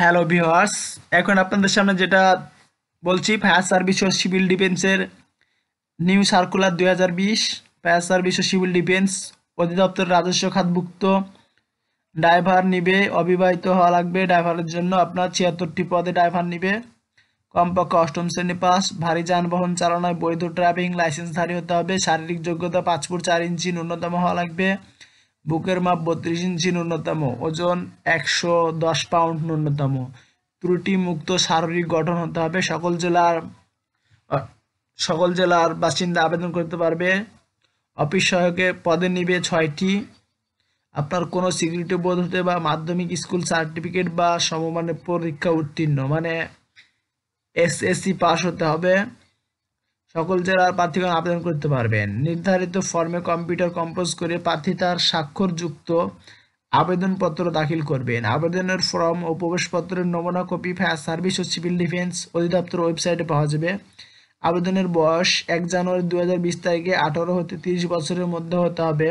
hello viewers এখন আপনাদের সামনে যেটা বলছি ফায়ার সার্ভিস ও সিভিল ডিফেন্সের নিউ সার্কুলার দুই হাজার বিশ ফায়ার সার্ভিস ও সিভিল ডিফেন্স অধিদপ্তর রাজস্ব খাতভুক্ত ড্রাইভার নিবে অবিবাহিত হওয়া লাগবে ড্রাইভারের জন্য আপনার ছিয়াত্তরটি পদে ড্রাইভার নিবে কমপক্ষে অষ্টম শ্রেণী পাস ভারী যানবাহন চালনায় বৈধ ড্রাইভিং লাইসেন্সধারী হতে হবে শারীরিক যোগ্যতা পাঁচ ফুট চার ইঞ্চি ন্যূনতম হওয়া লাগবে বুকের মাপ বত্রিশ ইঞ্চি ন্যূনতম ওজন একশো দশ পাউন্ড ন্যূনতম ত্রুটি মুক্ত শারীরিক গঠন হতে হবে সকল জেলার সকল জেলার বাসিন্দা আবেদন করতে পারবে অফিস সহায়কে পদে নিবে ছয়টি আপনার কোনো সিকিউরিটি বোধ হতে বা মাধ্যমিক স্কুল সার্টিফিকেট বা সমমানের পরীক্ষা উত্তীর্ণ মানে এসএসসি পাস হতে হবে সকল জেলার প্রার্থীগণ আবেদন করতে পারবেন নির্ধারিত ফর্মে কম্পিউটার কম্পোজ করে প্রার্থী তার স্বাক্ষরযুক্ত আবেদনপত্র দাখিল করবেন আবেদনের ফর্ম ও প্রবেশপত্রের নমুনা কপি ফায়ার সার্ভিস ও সিভিল ডিফেন্স অধিদপ্তর ওয়েবসাইটে পাওয়া যাবে আবেদনের বয়স এক জানুয়ারি দু তারিখে আঠারো হতে তিরিশ বছরের মধ্যে হতে হবে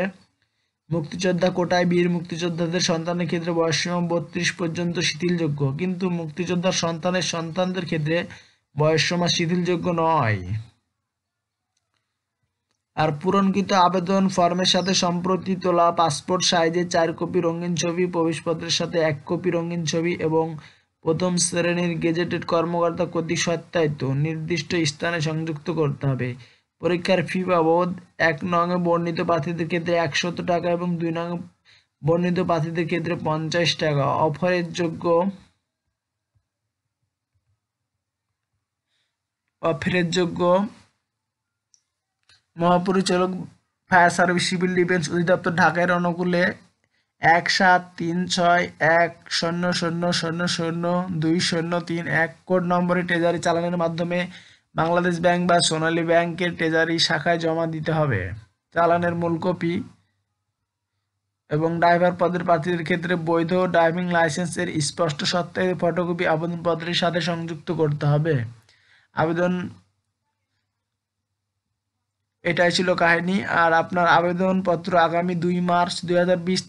মুক্তিযোদ্ধা কোটায় বীর মুক্তিযোদ্ধাদের সন্তানের ক্ষেত্রে বয়সসীমা বত্রিশ পর্যন্ত শিথিলযোগ্য কিন্তু মুক্তিযোদ্ধার সন্তানের সন্তানদের ক্ষেত্রে বয়সসীমা শিথিলযোগ্য নয় আর পূরণকৃত আবেদন ফর্মের সাথে সম্প্রতি তোলা পাসপোর্ট সাইজের চার কপি রঙিন ছবি প্রবেশপত্রের সাথে এক কপি রঙিন ছবি এবং প্রথম শ্রেণীর গেজেটেড কর্মকর্তা কর্তৃক সত্যায়িত নির্দিষ্ট স্থানে সংযুক্ত করতে হবে পরীক্ষার ফি বাবদ এক নঙে বর্ণিত প্রার্থীদের ক্ষেত্রে একশত টাকা এবং দুই নঙে বর্ণিত প্রার্থীদের ক্ষেত্রে পঞ্চাশ টাকা অফারের যোগ্য অফারের যোগ্য মহাপরিচালক ফায়ার সার্ভিস সিভিল ডিফেন্স অধিদপ্তর ঢাকায় অনুকূলে এক সাত তিন ছয় এক শূন্য শূন্য শূন্য শূন্য দুই শূন্য তিন এক কোড নম্বরে ট্রেজারি চালানের মাধ্যমে বাংলাদেশ ব্যাংক বা সোনালী ব্যাংকের ট্রেজারি শাখায় জমা দিতে হবে চালানের মূল কপি এবং ড্রাইভার পদের প্রার্থীদের ক্ষেত্রে বৈধ ড্রাইভিং লাইসেন্সের স্পষ্ট সত্ত্বে ফটোকপি আবেদনপত্রের সাথে সংযুক্ত করতে হবে আবেদন এটাই ছিল কাহিনী আর আপনার আবেদনপত্র আগামী দুই মার্চ দুই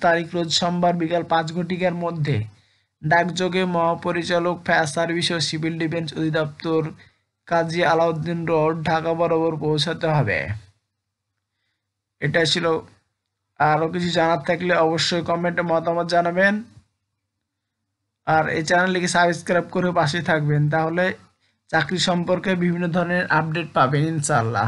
তারিখ রোজ সোমবার বিকাল পাঁচ ঘটিকার মধ্যে ডাকযোগে মহাপরিচালক ফায়ার সার্ভিস ও সিভিল ডিফেন্স অধিদপ্তর কাজী আলাউদ্দিন রোড ঢাকা বরাবর পৌঁছাতে হবে এটা ছিল আরও কিছু জানার থাকলে অবশ্যই কমেন্টে মতামত জানাবেন আর এই চ্যানেলটিকে সাবস্ক্রাইব করে পাশে থাকবেন তাহলে চাকরি সম্পর্কে বিভিন্ন ধরনের আপডেট পাবেন ইনশাল্লাহ